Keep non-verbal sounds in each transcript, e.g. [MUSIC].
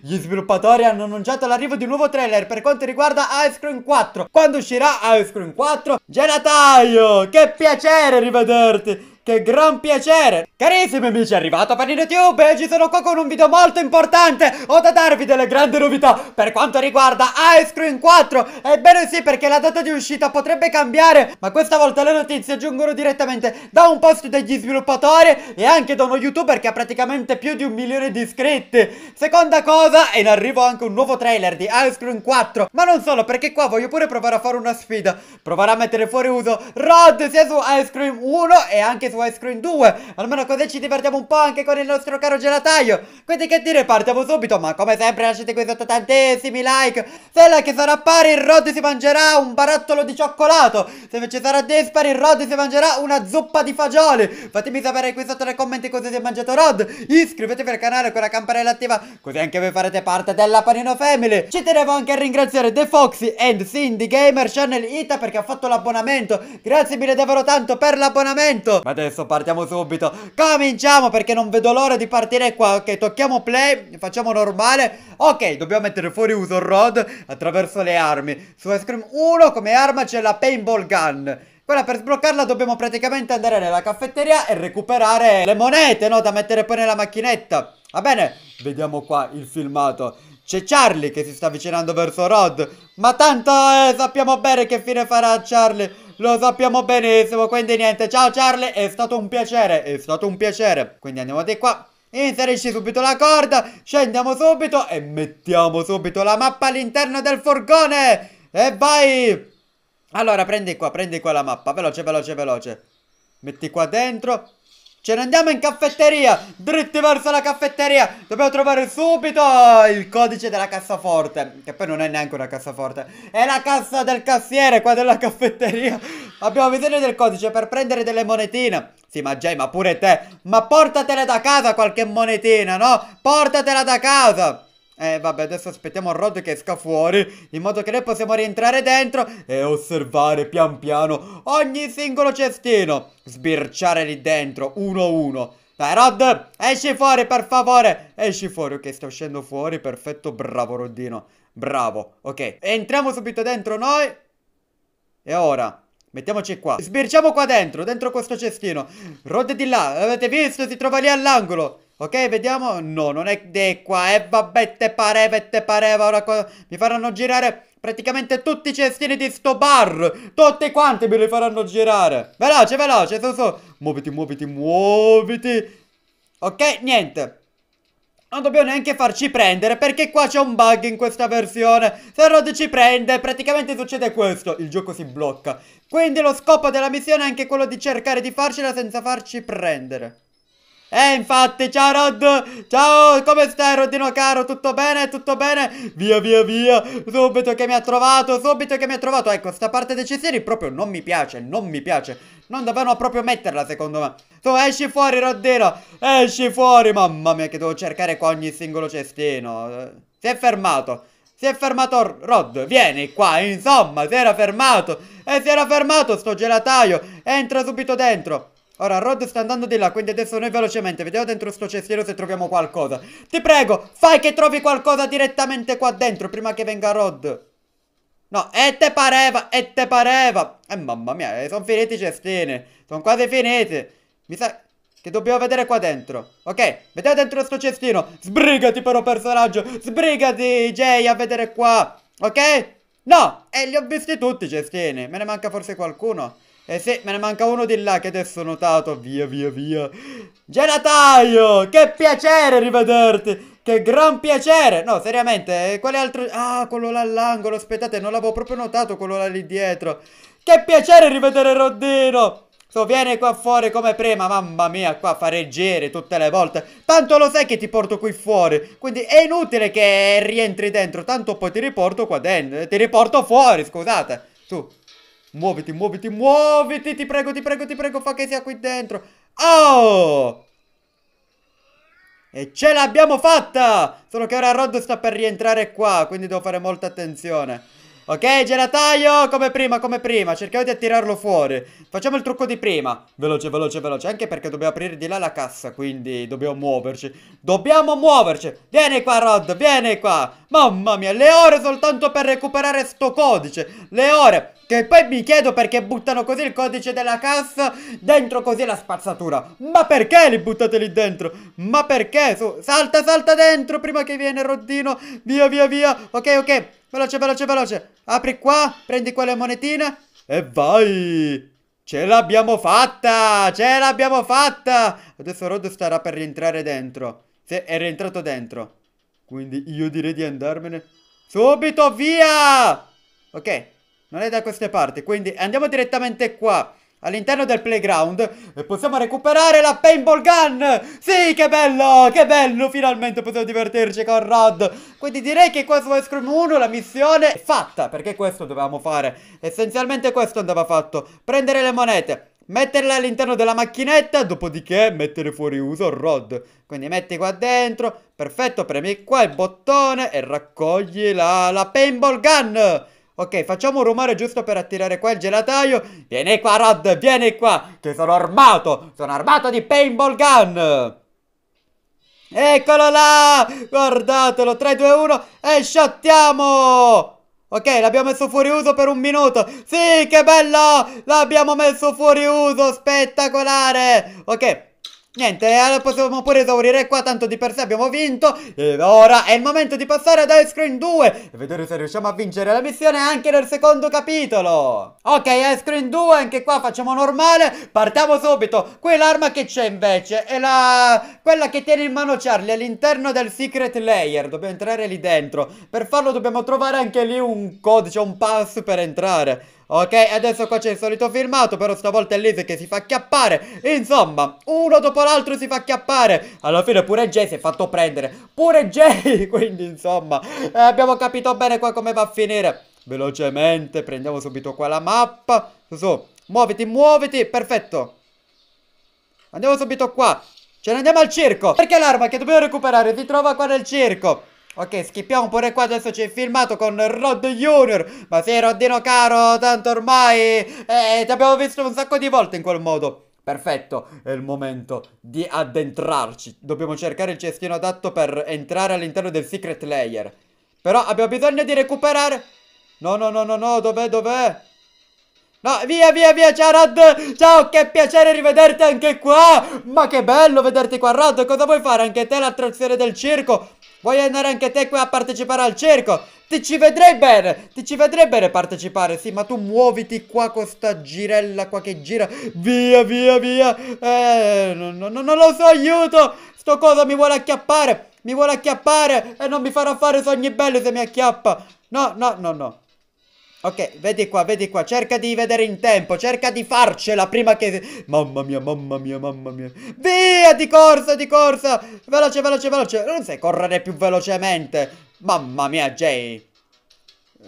Gli sviluppatori hanno annunciato l'arrivo di un nuovo trailer per quanto riguarda Ice Cream 4. Quando uscirà Ice Cream 4? Genataio! Che piacere rivederti! Che gran piacere! Carissimi amici, è arrivato Panino Tube e oggi sono qua con un video molto importante! Ho da darvi delle grandi novità per quanto riguarda Ice Cream 4! Ebbene sì, perché la data di uscita potrebbe cambiare, ma questa volta le notizie giungono direttamente da un post degli sviluppatori e anche da uno youtuber che ha praticamente più di un milione di iscritti. Seconda cosa, è in arrivo anche un nuovo trailer di Ice Cream 4, ma non solo, perché qua voglio pure provare a fare una sfida, provare a mettere fuori uso Rod sia su Ice Cream 1 e anche su Ice Cream 2 Almeno così ci divertiamo un po' anche con il nostro caro gelataio Quindi che dire partiamo subito Ma come sempre lasciate qui sotto tantissimi like Se la like sarà pari il Rod si mangerà un barattolo di cioccolato Se invece sarà dispari il Rod si mangerà una zuppa di fagioli Fatemi sapere qui sotto nei commenti cosa si è mangiato Rod Iscrivetevi al canale con la campanella attiva Così anche voi farete parte della Panino Family Ci tenevo anche a ringraziare The Foxy and Cindy Gamer Channel Ita perché ha fatto l'abbonamento Grazie mille davvero tanto per l'abbonamento Ma adesso adesso, partiamo subito Cominciamo perché non vedo l'ora di partire qua Ok, tocchiamo play, facciamo normale Ok, dobbiamo mettere fuori uso Rod attraverso le armi Su ice cream 1 come arma c'è la Paintball Gun quella per sbloccarla dobbiamo praticamente andare nella caffetteria e recuperare le monete, no? Da mettere poi nella macchinetta. Va bene? Vediamo qua il filmato. C'è Charlie che si sta avvicinando verso Rod. Ma tanto eh, sappiamo bene che fine farà Charlie. Lo sappiamo benissimo, quindi niente, ciao Charlie, è stato un piacere, è stato un piacere. Quindi andiamo di qua. Inserisci subito la corda, scendiamo subito e mettiamo subito la mappa all'interno del furgone. E vai! Allora, prendi qua, prendi qua la mappa, veloce, veloce, veloce. Metti qua dentro. Ce ne andiamo in caffetteria, dritti verso la caffetteria. Dobbiamo trovare subito il codice della cassaforte, che poi non è neanche una cassaforte. È la cassa del cassiere qua della caffetteria. Abbiamo bisogno del codice per prendere delle monetine. Sì, ma Jay, ma pure te. Ma portatele da casa qualche monetina, no? Portatela da casa. Eh vabbè adesso aspettiamo Rod che esca fuori In modo che noi possiamo rientrare dentro E osservare pian piano ogni singolo cestino Sbirciare lì dentro uno uno dai Rod, esci fuori per favore Esci fuori, ok sta uscendo fuori Perfetto, bravo Rodino Bravo, ok Entriamo subito dentro noi E ora Mettiamoci qua Sbirciamo qua dentro, dentro questo cestino Rod è di là, l'avete visto? Si trova lì all'angolo Ok, vediamo. No, non è di qua. E eh, vabbè, te pareva e te pareva. Ora mi faranno girare praticamente tutti i cestini di sto bar. Tutti quanti me li faranno girare. Veloce, veloce, su, su. Muoviti, muoviti, muoviti. Ok, niente. Non dobbiamo neanche farci prendere perché qua c'è un bug in questa versione. Se Rod ci prende praticamente succede questo. Il gioco si blocca. Quindi lo scopo della missione è anche quello di cercare di farcela senza farci prendere. Eh, infatti, ciao Rod, ciao, come stai Rodino caro, tutto bene, tutto bene? Via, via, via, subito che mi ha trovato, subito che mi ha trovato Ecco, sta parte dei ceseri proprio non mi piace, non mi piace Non dovevano proprio metterla, secondo me Tu esci fuori Rodino, esci fuori Mamma mia, che devo cercare qua ogni singolo cestino Si è fermato si è fermato Rod, vieni qua, insomma, si era fermato E si era fermato sto gelataio Entra subito dentro Ora Rod sta andando di là, quindi adesso noi velocemente vediamo dentro sto cestiero se troviamo qualcosa. Ti prego, fai che trovi qualcosa direttamente qua dentro prima che venga Rod. No, e te pareva, e te pareva. E eh, mamma mia, eh, sono finiti i cestini. Sono quasi finiti. Mi sa che dobbiamo vedere qua dentro. Ok, vediamo dentro sto cestino. Sbrigati però personaggio, sbrigati Jay a vedere qua. Ok? No, e eh, li ho visti tutti i cestini. Me ne manca forse qualcuno. Eh sì, me ne manca uno di là che adesso ho notato. Via, via, via. Genataio! Che piacere rivederti! Che gran piacere! No, seriamente, eh, quale altro... Ah, quello là all'angolo, aspettate, non l'avevo proprio notato quello là lì dietro. Che piacere rivedere Roddino! So, vieni qua fuori come prima, mamma mia, qua a fare giri tutte le volte. Tanto lo sai che ti porto qui fuori, quindi è inutile che rientri dentro, tanto poi ti riporto qua dentro, ti riporto fuori, scusate. Tu, Muoviti, muoviti, muoviti, ti prego, ti prego, ti prego, fa che sia qui dentro. Oh! E ce l'abbiamo fatta! Solo che ora Rod sta per rientrare qua, quindi devo fare molta attenzione. Ok, gelataio, come prima, come prima Cerchiamo di attirarlo fuori Facciamo il trucco di prima Veloce, veloce, veloce Anche perché dobbiamo aprire di là la cassa Quindi dobbiamo muoverci Dobbiamo muoverci Vieni qua, Rod, vieni qua Mamma mia, le ore soltanto per recuperare sto codice Le ore Che poi mi chiedo perché buttano così il codice della cassa Dentro così la spazzatura Ma perché li buttate lì dentro? Ma perché? Su, salta, salta dentro prima che viene Roddino Via, via, via Ok, ok Veloce, veloce, veloce. Apri qua, prendi quelle monetine e vai. Ce l'abbiamo fatta! Ce l'abbiamo fatta! Adesso Rod starà per rientrare dentro. Se è rientrato dentro. Quindi io direi di andarmene. Subito via! Ok, non è da queste parti, quindi andiamo direttamente qua. All'interno del playground e eh, possiamo recuperare la paintball gun Sì che bello, che bello Finalmente possiamo divertirci con Rod Quindi direi che questo è Scrum 1 La missione è fatta Perché questo dovevamo fare Essenzialmente questo andava fatto Prendere le monete Metterle all'interno della macchinetta Dopodiché mettere fuori uso Rod Quindi metti qua dentro Perfetto, premi qua il bottone E raccogli la, la paintball gun Ok, facciamo un rumore giusto per attirare qua il gelataio. Vieni qua, Rod, vieni qua, che sono armato. Sono armato di paintball gun. Eccolo là, guardatelo, 3, 2, 1 e shottiamo. Ok, l'abbiamo messo fuori uso per un minuto. Sì, che bello! L'abbiamo messo fuori uso, spettacolare! Ok, Niente, eh, possiamo pure esaurire qua, tanto di per sé abbiamo vinto Ed ora è il momento di passare ad Ice Cream 2 E vedere se riusciamo a vincere la missione anche nel secondo capitolo Ok, Ice Cream 2, anche qua facciamo normale Partiamo subito Qui l'arma che c'è invece è la... quella che tiene in mano Charlie all'interno del secret layer Dobbiamo entrare lì dentro Per farlo dobbiamo trovare anche lì un codice, un pass per entrare Ok, adesso qua c'è il solito filmato, però stavolta è Lise che si fa acchiappare. Insomma, uno dopo l'altro si fa acchiappare. Alla fine pure Jay si è fatto prendere. Pure Jay, [LAUGHS] quindi insomma, eh, abbiamo capito bene qua come va a finire. Velocemente, prendiamo subito qua la mappa. Su, su, muoviti, muoviti, perfetto. Andiamo subito qua. Ce ne andiamo al circo. Perché l'arma che dobbiamo recuperare si trova qua nel circo. Ok, schippiamo pure qua, adesso c'è il filmato con Rod Junior. Ma sì, Roddino caro, tanto ormai eh, ti abbiamo visto un sacco di volte in quel modo. Perfetto, è il momento di addentrarci. Dobbiamo cercare il cestino adatto per entrare all'interno del secret layer. Però abbiamo bisogno di recuperare... No, no, no, no, no, dov'è, dov'è? No, via, via, via, ciao Rod! Ciao, che piacere rivederti anche qua! Ma che bello vederti qua, Rod! Cosa vuoi fare? Anche te l'attrazione del circo? Vuoi andare anche te qui a partecipare al cerco? Ti ci vedrei bene, ti ci vedrei bene partecipare, sì, ma tu muoviti qua con sta girella qua che gira, via, via, via, eh, non, non, non lo so, aiuto, sto coso mi vuole acchiappare, mi vuole acchiappare e non mi farà fare sogni belli se mi acchiappa, no, no, no, no. Ok, vedi qua, vedi qua, cerca di vedere in tempo, cerca di farcela prima che... Mamma mia, mamma mia, mamma mia. Via, di corsa, di corsa. Veloce, veloce, veloce. Non sai correre più velocemente. Mamma mia, Jay.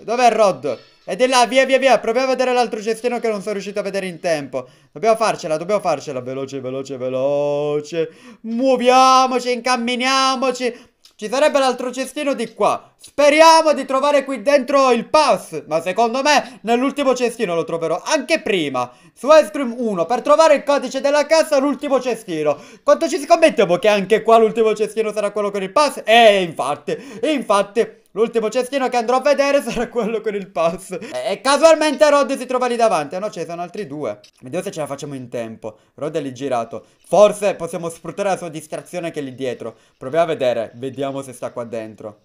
Dov'è Rod? E di là, via, via, via. Proviamo a vedere l'altro cestino che non sono riuscito a vedere in tempo. Dobbiamo farcela, dobbiamo farcela. Veloce, veloce, veloce. Muoviamoci, incamminiamoci. Ci sarebbe l'altro cestino di qua. Speriamo di trovare qui dentro il pass. Ma secondo me nell'ultimo cestino lo troverò. Anche prima. Su Ice Cream 1. Per trovare il codice della cassa l'ultimo cestino. Quanto ci scommettiamo che anche qua l'ultimo cestino sarà quello con il pass? Eh, infatti. Infatti. L'ultimo cestino che andrò a vedere [LAUGHS] sarà quello con il pass. E, eh, eh, casualmente Rod si trova lì davanti. Ah no, ce ne sono altri due. Vediamo se ce la facciamo in tempo. Rod è lì girato. Forse possiamo sfruttare la sua distrazione che è lì dietro. Proviamo a vedere. Vediamo se sta qua dentro.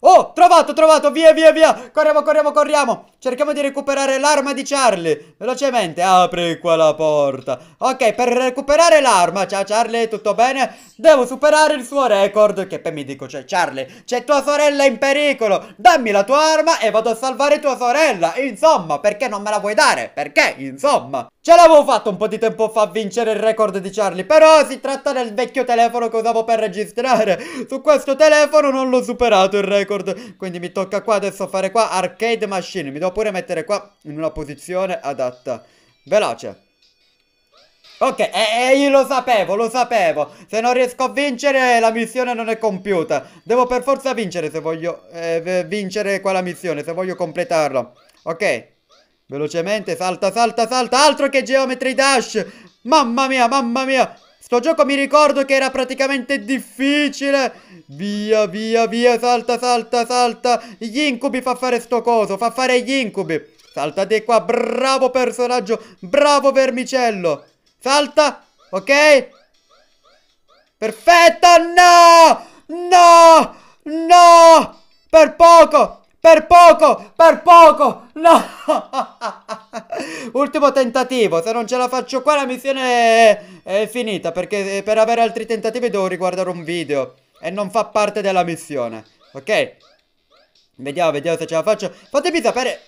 Oh, trovato, trovato, via, via, via Corriamo, corriamo, corriamo Cerchiamo di recuperare l'arma di Charlie Velocemente, apri quella porta Ok, per recuperare l'arma Ciao Charlie, tutto bene? Devo superare il suo record Che poi mi dico, cioè Charlie, c'è tua sorella in pericolo Dammi la tua arma e vado a salvare tua sorella Insomma, perché non me la vuoi dare? Perché, insomma Ce l'avevo fatto un po' di tempo fa a vincere il record di Charlie Però si tratta del vecchio telefono che usavo per registrare Su questo telefono non l'ho superato il record record Quindi mi tocca qua adesso fare qua Arcade Machine Mi devo pure mettere qua in una posizione adatta Veloce Ok, e, e, io lo sapevo, lo sapevo Se non riesco a vincere la missione non è compiuta Devo per forza vincere se voglio eh, vincere quella missione Se voglio completarla Ok Velocemente, salta, salta, salta Altro che Geometry Dash Mamma mia, mamma mia Sto gioco mi ricordo che era praticamente difficile. Via, via, via, salta, salta, salta. Gli incubi fa fare sto coso, fa fare gli incubi. Salta di qua, bravo personaggio, bravo vermicello. Salta, ok? Perfetto, no! No! No! Per poco! Per poco, per poco, no! [LAUGHS] Ultimo tentativo, se non ce la faccio qua la missione è, è finita, perché eh, per avere altri tentativi devo riguardare un video e non fa parte della missione, ok? Vediamo, vediamo se ce la faccio. Fatemi sapere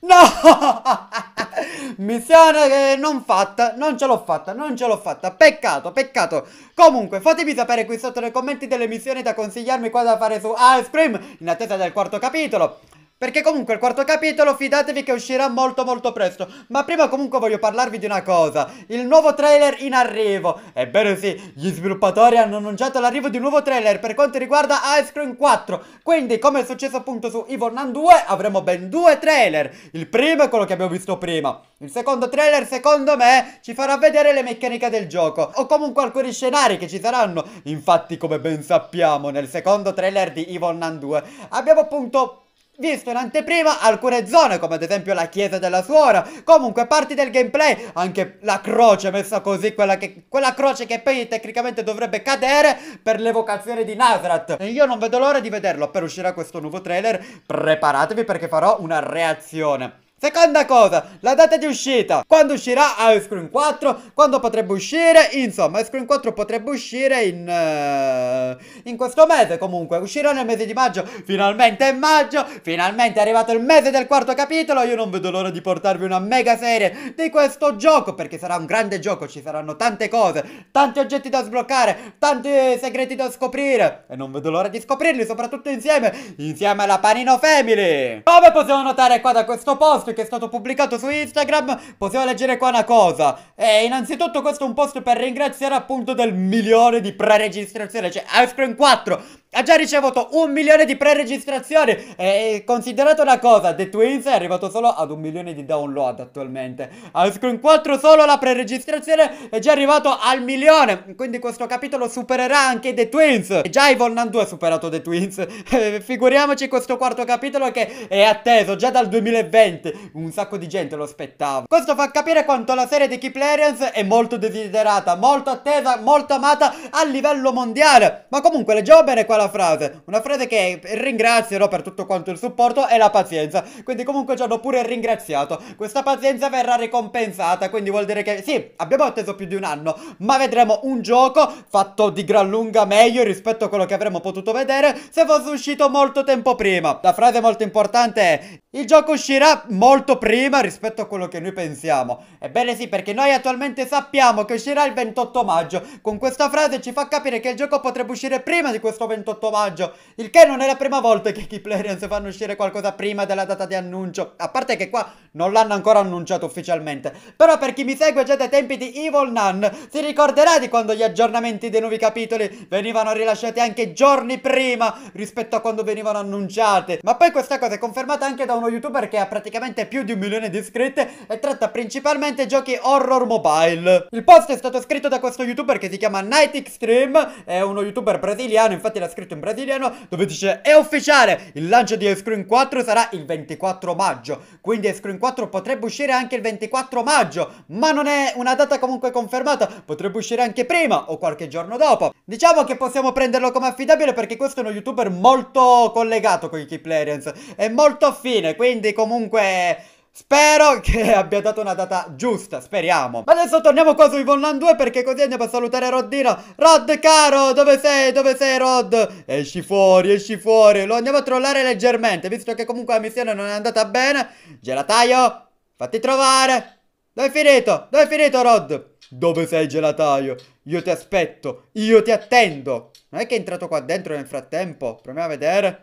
No! [LAUGHS] Missione non fatta, non ce l'ho fatta, non ce l'ho fatta, peccato, peccato. Comunque, fatemi sapere qui sotto nei commenti delle missioni da consigliarmi qua da fare su Ice Cream in attesa del quarto capitolo. Perché comunque il quarto capitolo fidatevi che uscirà molto molto presto Ma prima comunque voglio parlarvi di una cosa Il nuovo trailer in arrivo Ebbene sì, gli sviluppatori hanno annunciato l'arrivo di un nuovo trailer per quanto riguarda Ice Cream 4 Quindi come è successo appunto su Evil Nun 2 avremo ben due trailer Il primo è quello che abbiamo visto prima Il secondo trailer secondo me ci farà vedere le meccaniche del gioco O comunque alcuni scenari che ci saranno Infatti come ben sappiamo nel secondo trailer di Evil Nun 2 abbiamo appunto visto in anteprima alcune zone, come ad esempio la chiesa della suora, comunque parti del gameplay, anche la croce messa così, quella, che, quella croce che poi tecnicamente dovrebbe cadere per l'evocazione di Nazrat. E io non vedo l'ora di vederlo, per uscire questo nuovo trailer preparatevi perché farò una reazione. Seconda cosa, la data di uscita, quando uscirà Ice Cream 4, quando potrebbe uscire, insomma Ice Cream 4 potrebbe uscire in, uh, in questo mese comunque, uscirà nel mese di maggio, finalmente è maggio, finalmente è arrivato il mese del quarto capitolo, io non vedo l'ora di portarvi una mega serie di questo gioco perché sarà un grande gioco, ci saranno tante cose, tanti oggetti da sbloccare, tanti segreti da scoprire e non vedo l'ora di scoprirli soprattutto insieme, insieme alla Panino Family! Come possiamo notare qua da questo posto, post che è stato pubblicato su Instagram possiamo leggere qua una cosa. E eh, innanzitutto questo è un post per ringraziare appunto del milione di pre-registrazioni, cioè Ice 4 ha già ricevuto un milione di pre-registrazioni eh, e considerate una cosa, The Twins è arrivato solo ad un milione di download attualmente. Ice 4 solo la pre-registrazione è già arrivato al milione, quindi questo capitolo supererà anche The Twins. E già Nan 2 ha superato The Twins, [LAUGHS] eh, figuriamoci questo quarto capitolo che è atteso già dal 2020 un sacco di gente lo aspettava. Questo fa capire quanto la serie di Kiplerians è molto desiderata, molto attesa, molto amata a livello mondiale. Ma comunque leggevo bene qua la frase, una frase che ringrazierò per tutto quanto il supporto e la pazienza. Quindi comunque ci hanno pure ringraziato. Questa pazienza verrà ricompensata, quindi vuol dire che sì, abbiamo atteso più di un anno, ma vedremo un gioco fatto di gran lunga meglio rispetto a quello che avremmo potuto vedere se fosse uscito molto tempo prima. La frase molto importante è il gioco uscirà molto molto prima rispetto a quello che noi pensiamo. Ebbene sì, perché noi attualmente sappiamo che uscirà il 28 maggio. Con questa frase ci fa capire che il gioco potrebbe uscire prima di questo 28 maggio, il che non è la prima volta che Keyplayrians fanno uscire qualcosa prima della data di annuncio. A parte che qua non l'hanno ancora annunciato ufficialmente. Però per chi mi segue già dai tempi di Evil Nun, si ricorderà di quando gli aggiornamenti dei nuovi capitoli venivano rilasciati anche giorni prima rispetto a quando venivano annunciate. Ma poi questa cosa è confermata anche da uno youtuber che ha praticamente attualmente più di un milione di iscritti e tratta principalmente giochi horror mobile. Il post è stato scritto da questo youtuber che si chiama Night Extreme, è uno youtuber brasiliano, infatti l'ha scritto in brasiliano, dove dice è ufficiale, il lancio di Screen 4 sarà il 24 maggio, quindi Screen 4 potrebbe uscire anche il 24 maggio, ma non è una data comunque confermata, potrebbe uscire anche prima o qualche giorno dopo. Diciamo che possiamo prenderlo come affidabile perché questo è uno youtuber molto collegato con i Keep Players, è molto affine, quindi comunque Spero che [LAUGHS] abbia dato una data giusta, speriamo. Ma adesso torniamo qua su Ivon Land 2 perché così andiamo a salutare Roddino. Rod, caro, dove sei? Dove sei, Rod? Esci fuori, esci fuori. Lo andiamo a trollare leggermente, visto che comunque la missione non è andata bene. Gelataio, fatti trovare. Dove è finito? Dove è finito, Rod? Dove sei, gelataio? Io ti aspetto, io ti attendo. Non è che è entrato qua dentro nel frattempo? Proviamo a vedere.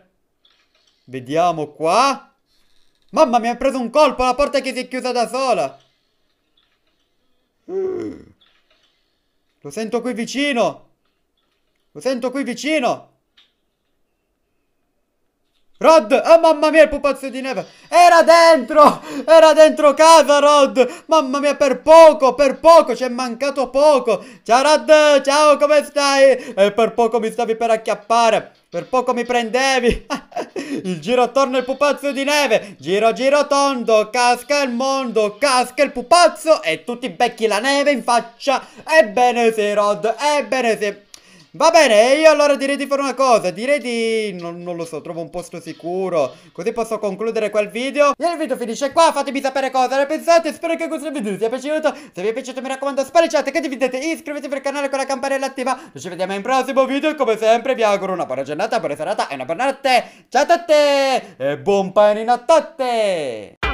Vediamo qua. Mamma mi ha preso un colpo, la porta che si è chiusa da sola. Lo sento qui vicino. Lo sento qui vicino. Rod, ah oh, mamma mia il pupazzo di neve Era dentro, era dentro casa Rod Mamma mia per poco, per poco, ci è mancato poco Ciao Rod, ciao come stai? E eh, per poco mi stavi per acchiappare Per poco mi prendevi [LAUGHS] Il giro attorno al pupazzo di neve. Giro giro tondo, casca il mondo, casca il pupazzo e tutti becchi la neve in faccia. Ebbene se Rod, ebbene se... Va bene, io allora direi di fare una cosa, direi di... Non, non, lo so, trovo un posto sicuro, così posso concludere quel video. E il video finisce qua, fatemi sapere cosa ne pensate, spero che questo video vi sia piaciuto. Se vi è piaciuto mi raccomando spallicciate, condividete, iscrivetevi al canale con la campanella attiva. Noi ci vediamo in prossimo video e come sempre vi auguro una buona giornata, buona serata e una buona notte. Ciao a tutti e buon panino a tutti!